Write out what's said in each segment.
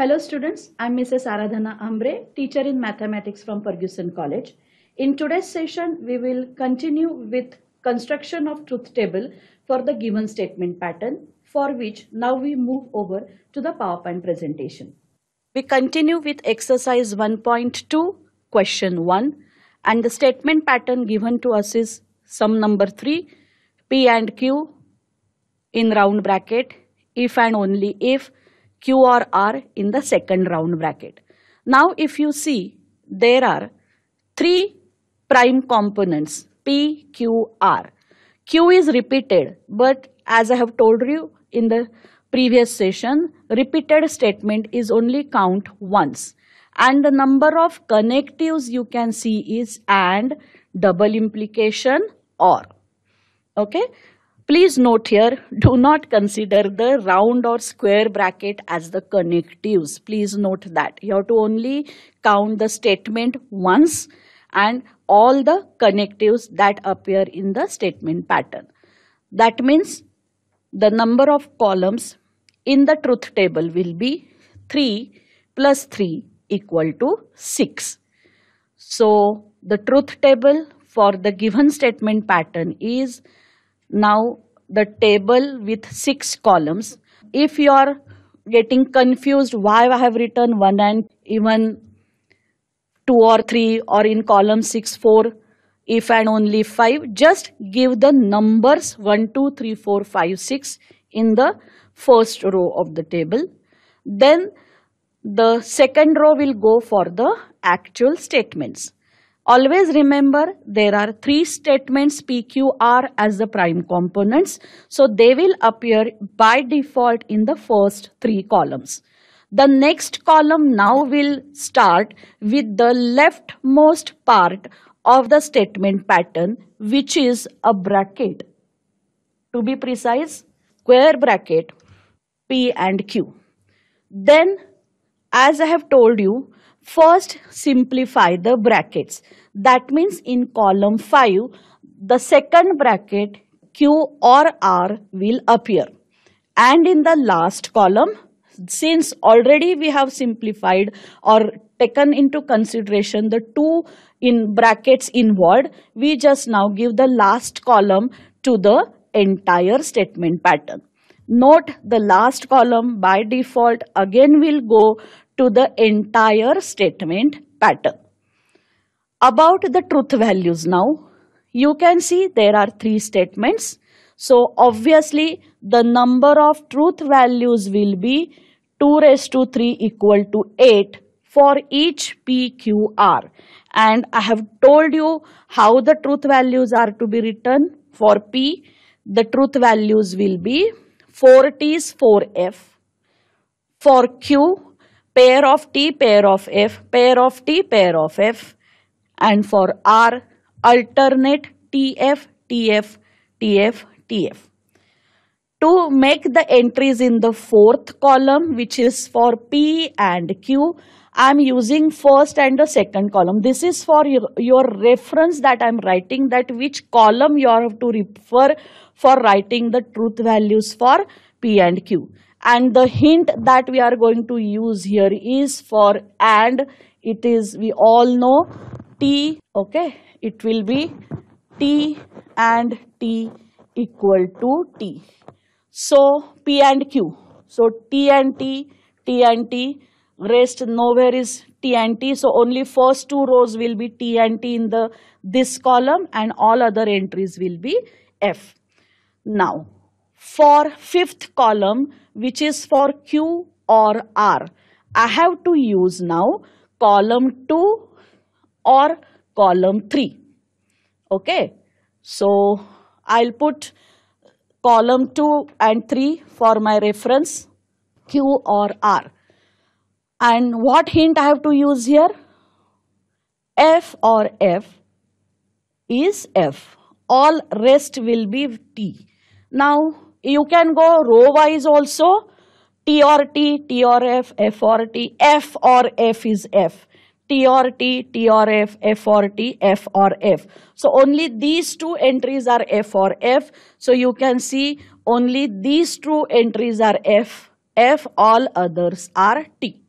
Hello students, I'm Mrs. Aradhana Ambre, teacher in mathematics from Ferguson College. In today's session, we will continue with construction of truth table for the given statement pattern for which now we move over to the PowerPoint presentation. We continue with exercise 1.2, question 1 and the statement pattern given to us is sum number 3, P and Q in round bracket, if and only if, Q or R in the second round bracket. Now if you see there are three prime components P, Q, R. Q is repeated but as I have told you in the previous session repeated statement is only count once and the number of connectives you can see is and double implication or okay Please note here, do not consider the round or square bracket as the connectives. Please note that. You have to only count the statement once and all the connectives that appear in the statement pattern. That means the number of columns in the truth table will be 3 plus 3 equal to 6. So the truth table for the given statement pattern is now the table with six columns. If you are getting confused why I have written one and even two or three or in column six, four, if and only five, just give the numbers one, two, three, four, five, six in the first row of the table. Then the second row will go for the actual statements. Always remember there are three statements PQR as the prime components. So they will appear by default in the first three columns. The next column now will start with the leftmost part of the statement pattern which is a bracket. To be precise, square bracket P and Q. Then as I have told you First, simplify the brackets. That means in column 5, the second bracket Q or R will appear. And in the last column, since already we have simplified or taken into consideration the two in brackets involved, we just now give the last column to the entire statement pattern. Note the last column by default again will go to the entire statement pattern. About the truth values now, you can see there are three statements. So obviously the number of truth values will be 2 raised to 3 equal to 8 for each PQR. And I have told you how the truth values are to be written for P. The truth values will be 4T is 4F, for Q pair of T, pair of F, pair of T, pair of F. And for R, alternate TF, TF, TF, TF. To make the entries in the fourth column, which is for P and Q, I'm using first and the second column. This is for your, your reference that I'm writing that which column you have to refer for writing the truth values for P and Q and the hint that we are going to use here is for and it is we all know t okay it will be t and t equal to t so p and q so t and t t and t rest nowhere is t and t so only first two rows will be t and t in the this column and all other entries will be f now for fifth column which is for Q or R. I have to use now column 2 or column 3. Okay. So, I'll put column 2 and 3 for my reference Q or R. And what hint I have to use here? F or F is F. All rest will be T. Now, you can go row wise also. T or T, T or F, F or T, F or F is F. T or T, T or F, F or T, F or F. So only these two entries are F or F. So you can see only these two entries are F. F, all others are T.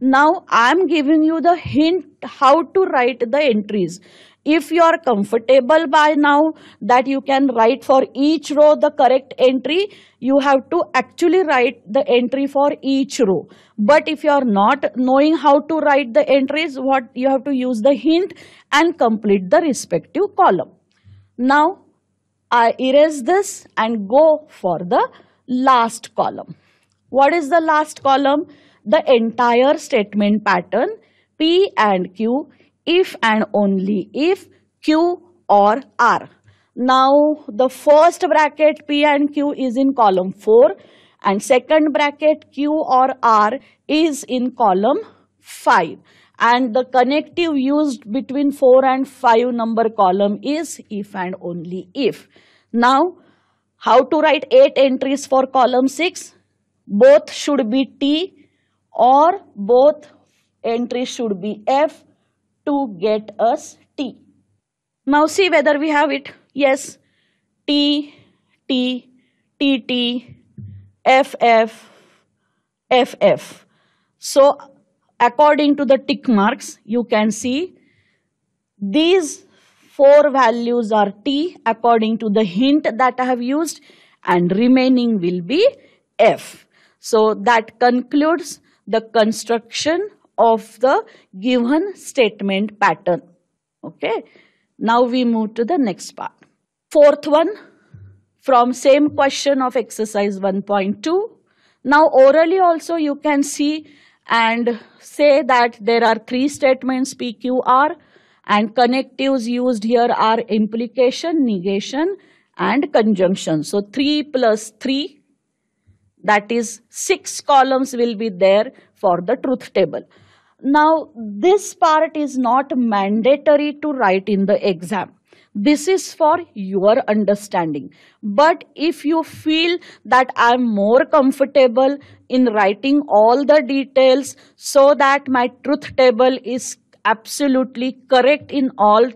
Now I am giving you the hint how to write the entries. If you are comfortable by now that you can write for each row the correct entry, you have to actually write the entry for each row. But if you are not knowing how to write the entries, what you have to use the hint and complete the respective column. Now, I erase this and go for the last column. What is the last column? The entire statement pattern P and Q if and only if Q or R. Now, the first bracket P and Q is in column 4 and second bracket Q or R is in column 5 and the connective used between 4 and 5 number column is if and only if. Now, how to write 8 entries for column 6? Both should be T or both entries should be F to get us T. Now see whether we have it. Yes, T, T, T, T, F, F, F, F. So according to the tick marks, you can see these four values are T according to the hint that I have used and remaining will be F. So that concludes the construction of the given statement pattern. Okay. Now we move to the next part. Fourth one from same question of exercise 1.2. Now orally also you can see and say that there are three statements PQR and connectives used here are implication, negation and conjunction. So 3 plus 3 that is 6 columns will be there for the truth table. Now, this part is not mandatory to write in the exam. This is for your understanding. But if you feel that I'm more comfortable in writing all the details so that my truth table is absolutely correct in all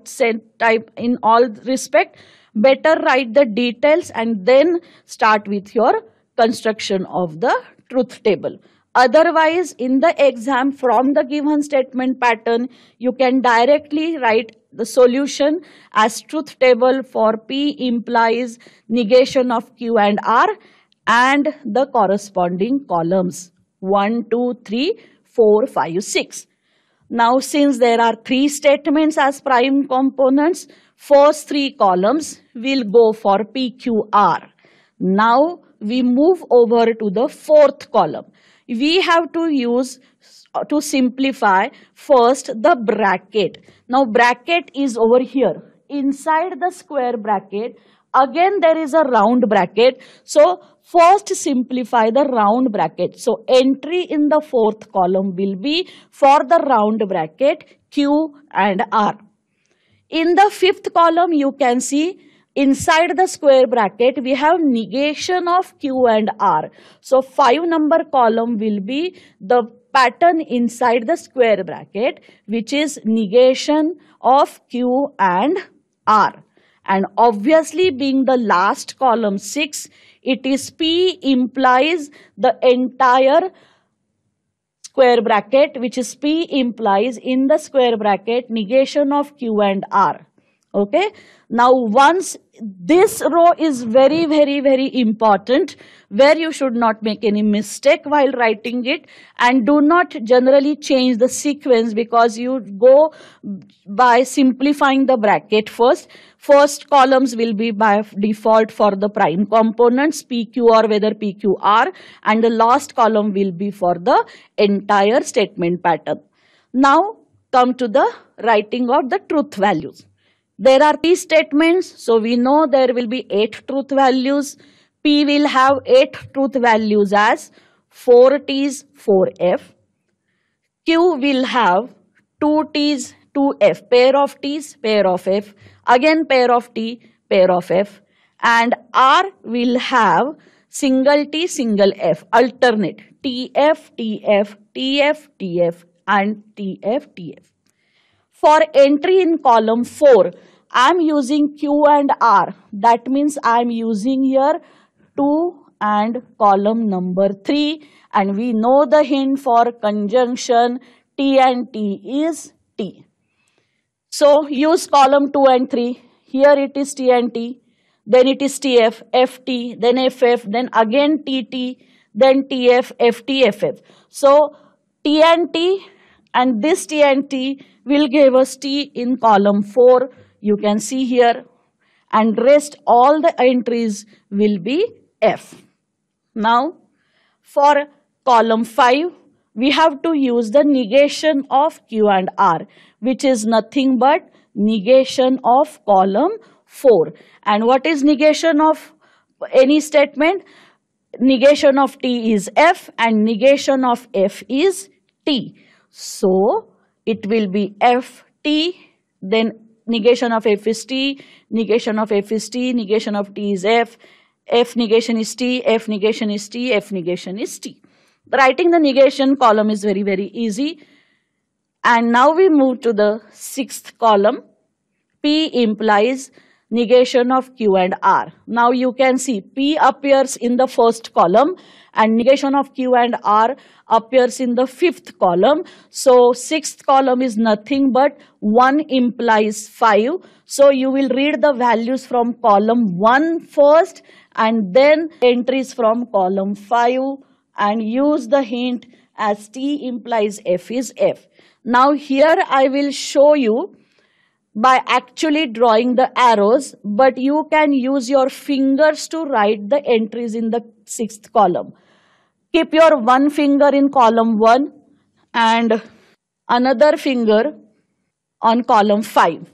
type in all respect better write the details and then start with your construction of the truth table Otherwise, in the exam, from the given statement pattern, you can directly write the solution as truth table for P implies negation of Q and R and the corresponding columns 1, 2, 3, 4, 5, 6. Now, since there are three statements as prime components, first three columns will go for PQR. Now, we move over to the fourth column we have to use to simplify first the bracket. Now bracket is over here. Inside the square bracket, again there is a round bracket. So first simplify the round bracket. So entry in the fourth column will be for the round bracket Q and R. In the fifth column you can see Inside the square bracket, we have negation of Q and R. So, 5 number column will be the pattern inside the square bracket, which is negation of Q and R. And obviously, being the last column 6, it is P implies the entire square bracket which is P implies in the square bracket negation of Q and R okay now once this row is very very very important where you should not make any mistake while writing it and do not generally change the sequence because you go by simplifying the bracket first first columns will be by default for the prime components p, q, or whether pqr and the last column will be for the entire statement pattern now come to the writing of the truth values there are P statements, so we know there will be 8 truth values. P will have 8 truth values as 4 T's, 4F. Q will have 2 T's, 2F, pair of T's, pair of F, again pair of T, pair of F. And R will have single T, single F, alternate TF, TF, TF, TF and TF, TF. For entry in column 4, I'm using Q and R. That means I'm using here 2 and column number 3 and we know the hint for conjunction T and T is T. So use column 2 and 3. Here it is T and T. Then it is TF, FT, then FF, then again TT, then TF, FT, FF. So T and T and this T and T will give us T in column 4 you can see here and rest all the entries will be F. Now for column 5 we have to use the negation of Q and R which is nothing but negation of column 4 and what is negation of any statement negation of T is F and negation of F is T so it will be F T then negation of f is t, negation of f is t, negation of t is f, f negation is t, f negation is t, f negation is t. Writing the negation column is very, very easy. And now we move to the sixth column. P implies negation of q and r. Now you can see p appears in the first column and negation of q and r appears in the fifth column. So sixth column is nothing but 1 implies 5. So you will read the values from column 1 first and then entries from column 5 and use the hint as T implies F is F. Now here I will show you by actually drawing the arrows, but you can use your fingers to write the entries in the sixth column keep your one finger in column 1 and another finger on column 5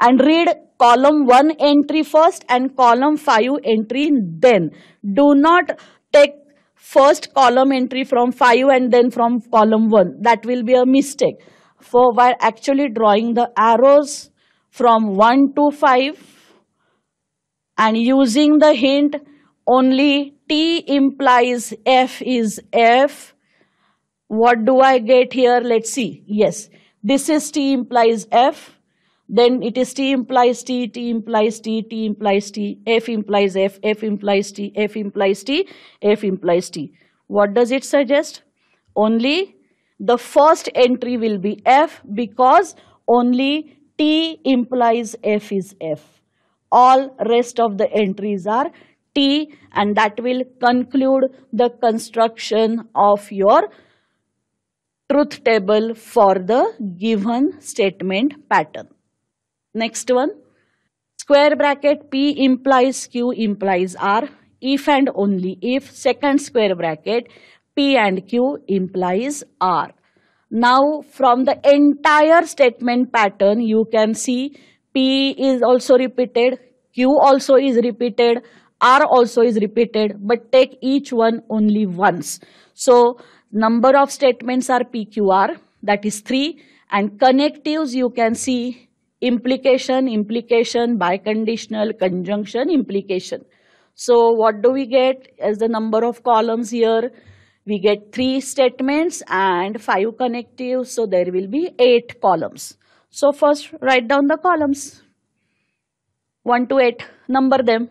and read column 1 entry first and column 5 entry then. Do not take first column entry from 5 and then from column 1. That will be a mistake. For while actually drawing the arrows from 1 to 5 and using the hint only T implies F is F. What do I get here? Let's see. Yes, this is T implies F. Then it is T implies T, T implies T, T implies T, F implies F, F implies T, F implies T, F implies T. What does it suggest? Only the first entry will be F because only T implies F is F. All rest of the entries are T and that will conclude the construction of your truth table for the given statement pattern. Next one, square bracket P implies Q implies R if and only if second square bracket P and Q implies R. Now from the entire statement pattern you can see P is also repeated, Q also is repeated, R also is repeated, but take each one only once. So number of statements are PQR, that is 3. And connectives, you can see implication, implication, biconditional, conjunction, implication. So what do we get as the number of columns here? We get 3 statements and 5 connectives, so there will be 8 columns. So first write down the columns. 1 to 8, number them.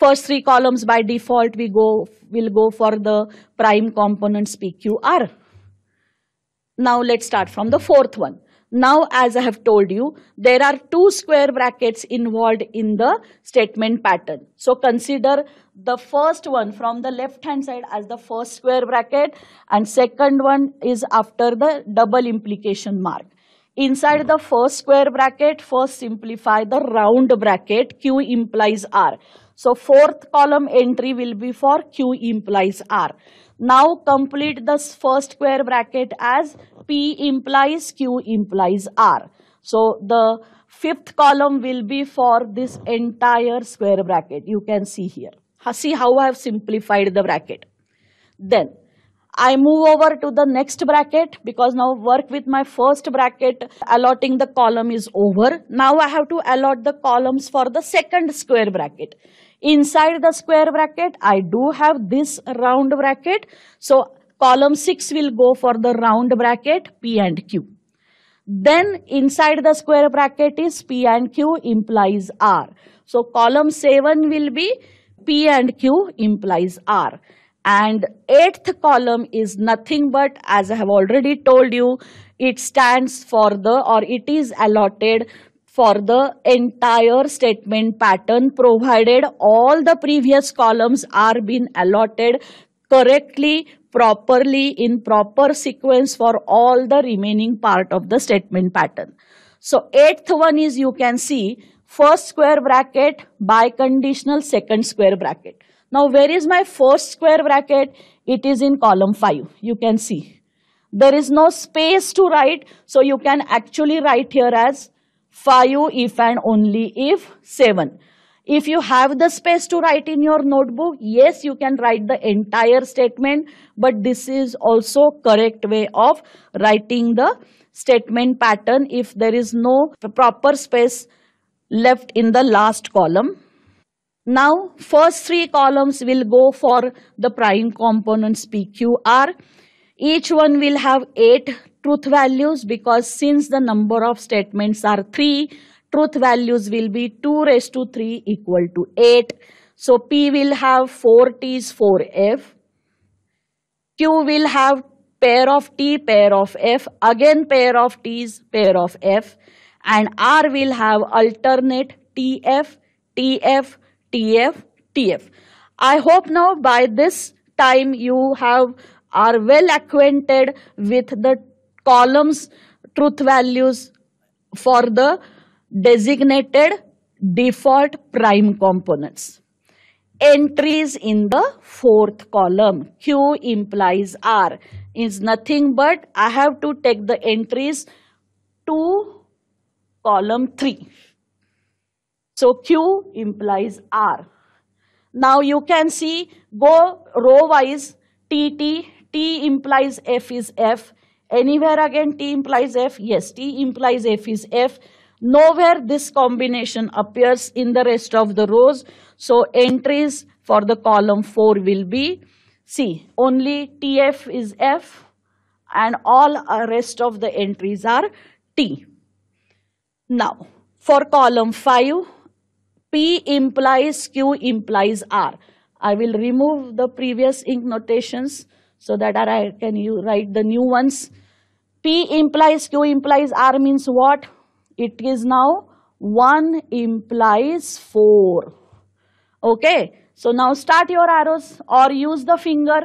First three columns by default we go will go for the prime components PQR. Now let's start from the fourth one. Now as I have told you, there are two square brackets involved in the statement pattern. So consider the first one from the left hand side as the first square bracket and second one is after the double implication mark. Inside the first square bracket, first simplify the round bracket, Q implies R. So fourth column entry will be for Q implies R. Now complete the first square bracket as P implies Q implies R. So the fifth column will be for this entire square bracket. You can see here. See how I have simplified the bracket. Then I move over to the next bracket because now work with my first bracket allotting the column is over. Now I have to allot the columns for the second square bracket. Inside the square bracket, I do have this round bracket. So column 6 will go for the round bracket P and Q. Then inside the square bracket is P and Q implies R. So column 7 will be P and Q implies R. And eighth column is nothing but as I have already told you, it stands for the or it is allotted for the entire statement pattern provided all the previous columns are been allotted correctly properly in proper sequence for all the remaining part of the statement pattern. So eighth one is you can see first square bracket biconditional second square bracket. Now where is my first square bracket? It is in column 5 you can see. There is no space to write so you can actually write here as 5 if and only if 7. If you have the space to write in your notebook, yes, you can write the entire statement, but this is also correct way of writing the statement pattern if there is no proper space left in the last column. Now, first three columns will go for the prime components PQR. Each one will have 8 truth values because since the number of statements are 3, truth values will be 2 raised to 3 equal to 8. So P will have 4 T's, 4 F. Q will have pair of T, pair of F, again pair of T's, pair of F. And R will have alternate TF, TF, TF, TF. I hope now by this time you have are well acquainted with the columns truth values for the designated default prime components. Entries in the fourth column, Q implies R, is nothing but I have to take the entries to column 3. So Q implies R. Now you can see go row wise TT, T implies F is F. Anywhere again T implies F. Yes, T implies F is F. Nowhere this combination appears in the rest of the rows. So entries for the column 4 will be C. Only TF is F and all uh, rest of the entries are T. Now, for column 5, P implies Q implies R. I will remove the previous ink notations so that I can you write the new ones. P implies Q implies R means what? It is now 1 implies 4. Okay. So now start your arrows or use the finger.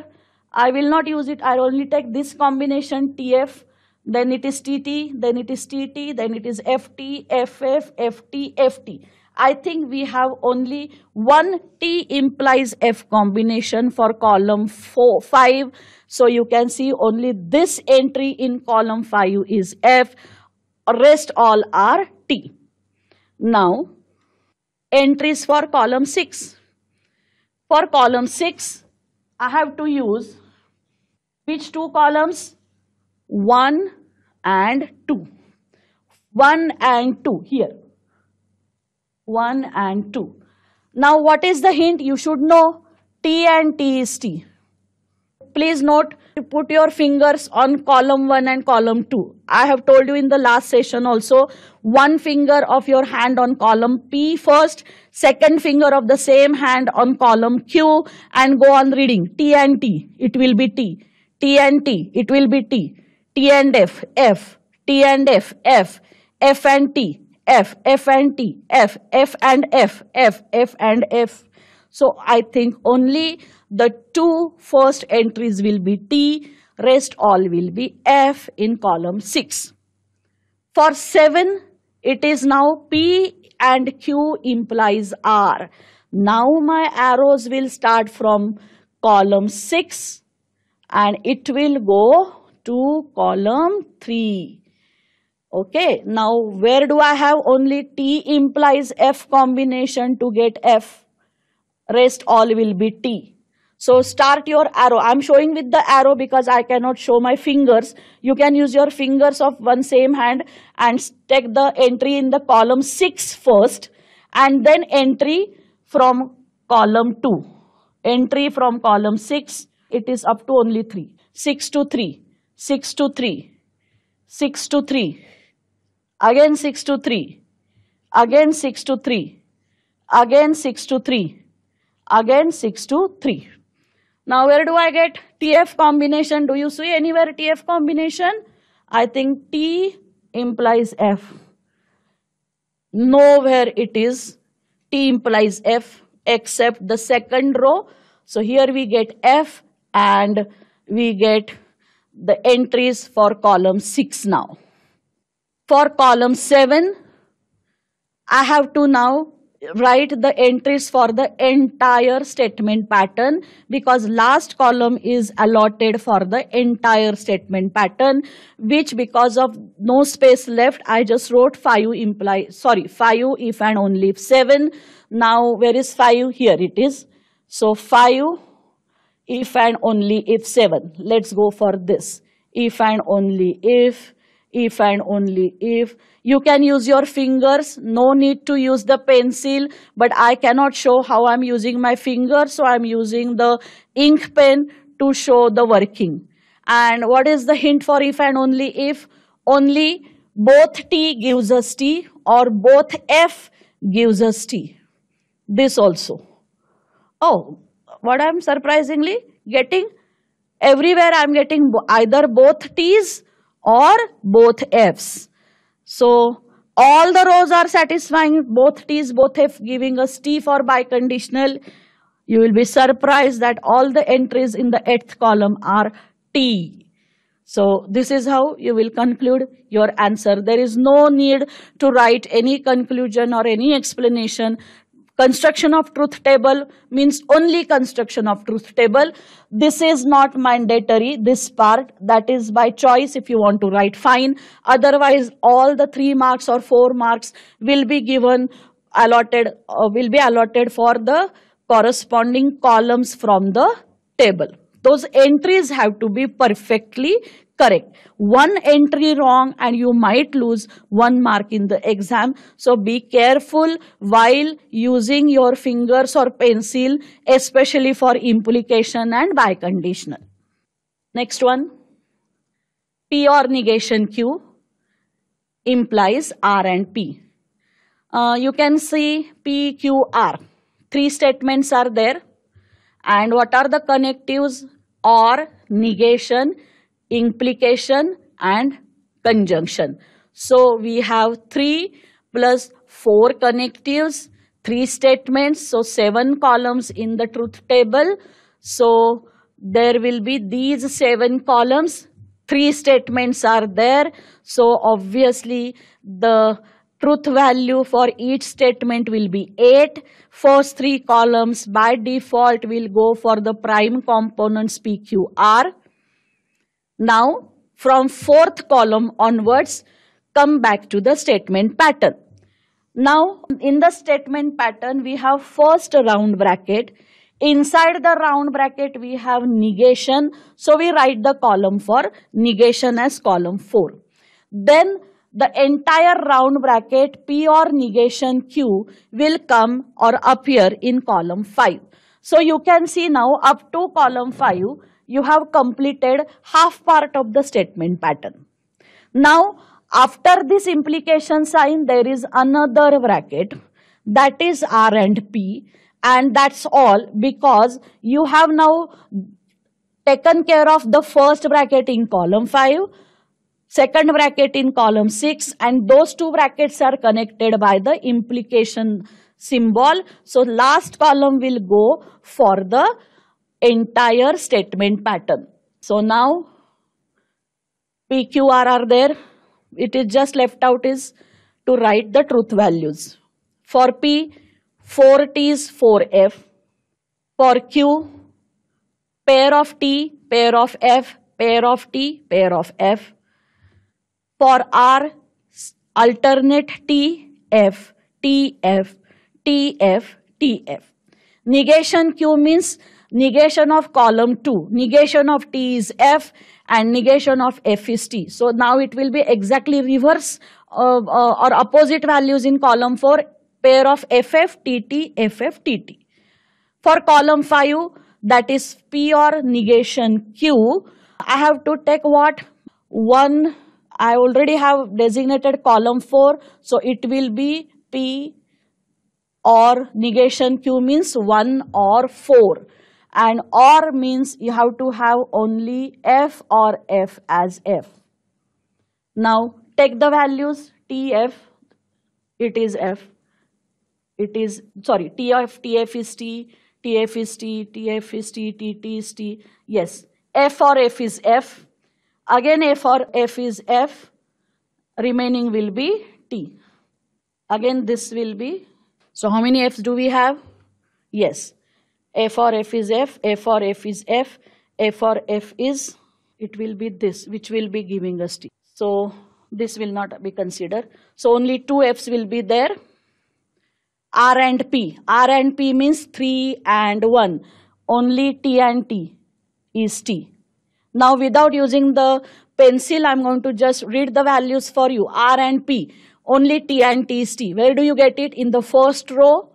I will not use it. I only take this combination TF. Then it is TT. Then it is TT. Then it is FT, FF, FT, FT. I think we have only one T implies F combination for column four, 5. So you can see only this entry in column 5 is F. Rest all are T. Now, entries for column 6. For column 6, I have to use which two columns? 1 and 2. 1 and 2 here. 1 and 2. Now what is the hint? You should know T and T is T. Please note to put your fingers on column 1 and column 2. I have told you in the last session also, one finger of your hand on column P first, second finger of the same hand on column Q and go on reading. T and T, it will be T. T and T, it will be T. T and F, F. T and F, F. F and T, F, F and T, F, F and F, F, F and F. So I think only the two first entries will be T, rest all will be F in column 6. For 7, it is now P and Q implies R. Now my arrows will start from column 6 and it will go to column 3. Okay, now where do I have only T implies F combination to get F? Rest all will be T. So start your arrow. I'm showing with the arrow because I cannot show my fingers. You can use your fingers of one same hand and take the entry in the column 6 first and then entry from column 2. Entry from column 6, it is up to only 3. 6 to 3, 6 to 3, 6 to 3 again 6 to 3, again 6 to 3, again 6 to 3, again 6 to 3. Now where do I get TF combination? Do you see anywhere TF combination? I think T implies F. Nowhere it is T implies F except the second row. So here we get F and we get the entries for column 6 now for column 7 I have to now write the entries for the entire statement pattern because last column is allotted for the entire statement pattern which because of no space left I just wrote 5 imply sorry 5 if and only if 7 now where is 5 here it is so 5 if and only if 7 let's go for this if and only if if and only if. You can use your fingers, no need to use the pencil, but I cannot show how I'm using my finger, so I'm using the ink pen to show the working. And what is the hint for if and only if? Only both T gives us T or both F gives us T. This also. Oh, what I'm surprisingly getting? Everywhere I'm getting either both T's or both Fs. So all the rows are satisfying both T's, both F giving us T for biconditional. You will be surprised that all the entries in the eighth column are T. So this is how you will conclude your answer. There is no need to write any conclusion or any explanation. Construction of truth table means only construction of truth table. This is not mandatory, this part. That is by choice if you want to write fine. Otherwise, all the three marks or four marks will be given, allotted, uh, will be allotted for the corresponding columns from the table. Those entries have to be perfectly correct one entry wrong and you might lose one mark in the exam so be careful while using your fingers or pencil especially for implication and biconditional next one p or negation q implies r and p uh, you can see p q r three statements are there and what are the connectives or negation implication and conjunction. So we have 3 plus 4 connectives, 3 statements, so 7 columns in the truth table. So there will be these 7 columns, 3 statements are there. So obviously the truth value for each statement will be 8. First 3 columns by default will go for the prime components PQR. Now, from fourth column onwards, come back to the statement pattern. Now, in the statement pattern, we have first round bracket. Inside the round bracket, we have negation. So, we write the column for negation as column 4. Then, the entire round bracket P or negation Q will come or appear in column 5. So, you can see now up to column 5, you have completed half part of the statement pattern. Now, after this implication sign, there is another bracket that is R and P and that's all because you have now taken care of the first bracket in column 5, second bracket in column 6 and those two brackets are connected by the implication symbol. So last column will go for the entire statement pattern. So now PQR are there. It is just left out is to write the truth values. For P, 4 T's, 4F. For Q, pair of T, pair of F, pair of T, pair of F. For R, alternate T, F, T, F, T, F, T, F. Negation Q means negation of column 2. Negation of t is f and negation of f is t. So now it will be exactly reverse uh, uh, or opposite values in column 4 pair of ff, tt, ff, tt. For column 5 that is p or negation q I have to take what? 1 I already have designated column 4 so it will be p or negation q means 1 or 4 and or means you have to have only f or f as f. Now take the values tf, it is f, it is sorry tf, tf is t, tf is t, tf is t, tt is t, yes, f or f is f, again f or f is f, remaining will be t. Again this will be, so how many f's do we have? Yes, a for F is F, A for F is F, A for F is, it will be this, which will be giving us T. So this will not be considered. So only two Fs will be there. R and P. R and P means 3 and 1. Only T and T is T. Now without using the pencil, I'm going to just read the values for you. R and P. Only T and T is T. Where do you get it? In the first row,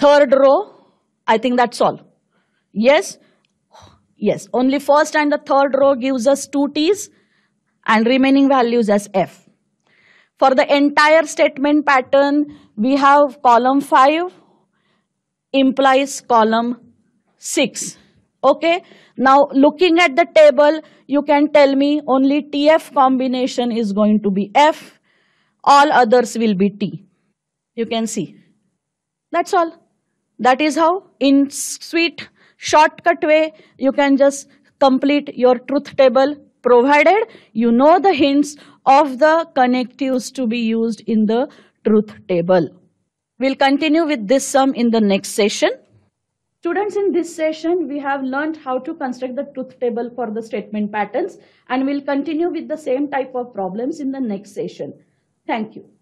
third row, I think that's all. Yes? Yes. Only first and the third row gives us 2t's and remaining values as f. For the entire statement pattern, we have column 5 implies column 6. Okay? Now, looking at the table, you can tell me only TF combination is going to be F. All others will be T. You can see. That's all. That is how, in sweet, shortcut way, you can just complete your truth table provided you know the hints of the connectives to be used in the truth table. We'll continue with this sum in the next session. Students, in this session, we have learned how to construct the truth table for the statement patterns and we'll continue with the same type of problems in the next session. Thank you.